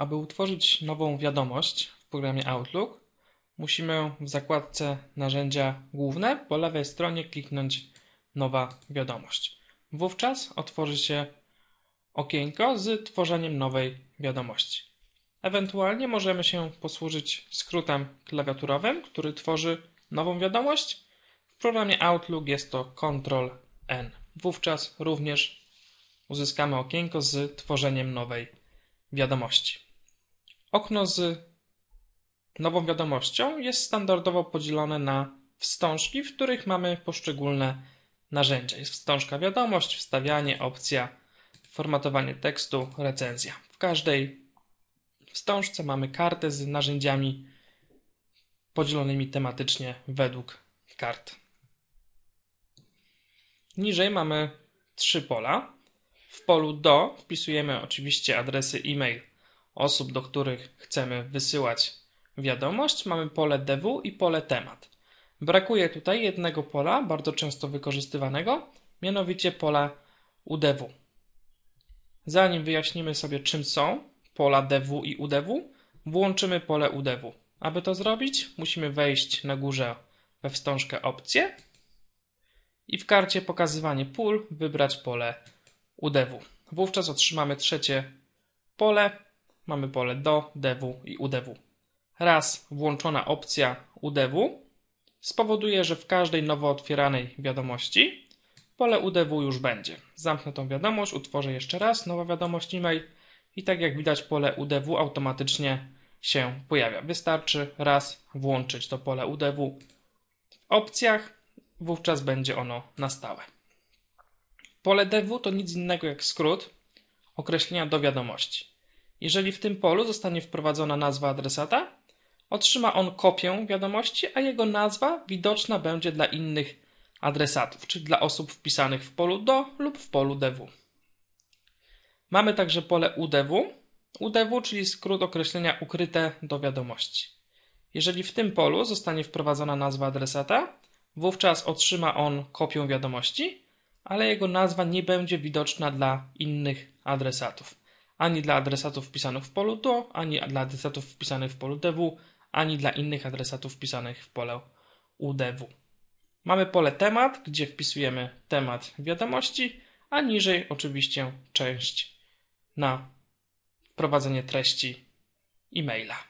Aby utworzyć nową wiadomość w programie Outlook, musimy w zakładce Narzędzia Główne po lewej stronie kliknąć Nowa wiadomość. Wówczas otworzy się okienko z tworzeniem nowej wiadomości. Ewentualnie możemy się posłużyć skrótem klawiaturowym, który tworzy nową wiadomość. W programie Outlook jest to Ctrl-N. Wówczas również uzyskamy okienko z tworzeniem nowej wiadomości. Okno z nową wiadomością jest standardowo podzielone na wstążki, w których mamy poszczególne narzędzia. Jest wstążka wiadomość, wstawianie, opcja, formatowanie tekstu, recenzja. W każdej wstążce mamy kartę z narzędziami podzielonymi tematycznie według kart. Niżej mamy trzy pola. W polu do wpisujemy oczywiście adresy e-mail osób, do których chcemy wysyłać wiadomość, mamy pole DW i pole temat. Brakuje tutaj jednego pola, bardzo często wykorzystywanego, mianowicie pola UDW. Zanim wyjaśnimy sobie, czym są pola DW i UDW, włączymy pole UDW. Aby to zrobić, musimy wejść na górze we wstążkę opcje i w karcie pokazywanie pól wybrać pole UDW. Wówczas otrzymamy trzecie pole, mamy pole do, DW i UDW. Raz włączona opcja UDW spowoduje, że w każdej nowo otwieranej wiadomości pole UDW już będzie. Zamknę tą wiadomość, utworzę jeszcze raz nowa wiadomość e-mail i tak jak widać pole UDW automatycznie się pojawia. Wystarczy raz włączyć to pole UDW w opcjach, wówczas będzie ono na stałe. Pole DW to nic innego jak skrót określenia do wiadomości. Jeżeli w tym polu zostanie wprowadzona nazwa adresata, otrzyma on kopię wiadomości, a jego nazwa widoczna będzie dla innych adresatów, czyli dla osób wpisanych w polu do lub w polu DW. Mamy także pole UDW, UDW, czyli skrót określenia ukryte do wiadomości. Jeżeli w tym polu zostanie wprowadzona nazwa adresata, wówczas otrzyma on kopię wiadomości, ale jego nazwa nie będzie widoczna dla innych adresatów ani dla adresatów wpisanych w polu do, ani dla adresatów wpisanych w polu DW, ani dla innych adresatów wpisanych w pole UDW. Mamy pole temat, gdzie wpisujemy temat wiadomości, a niżej oczywiście część na wprowadzenie treści e-maila.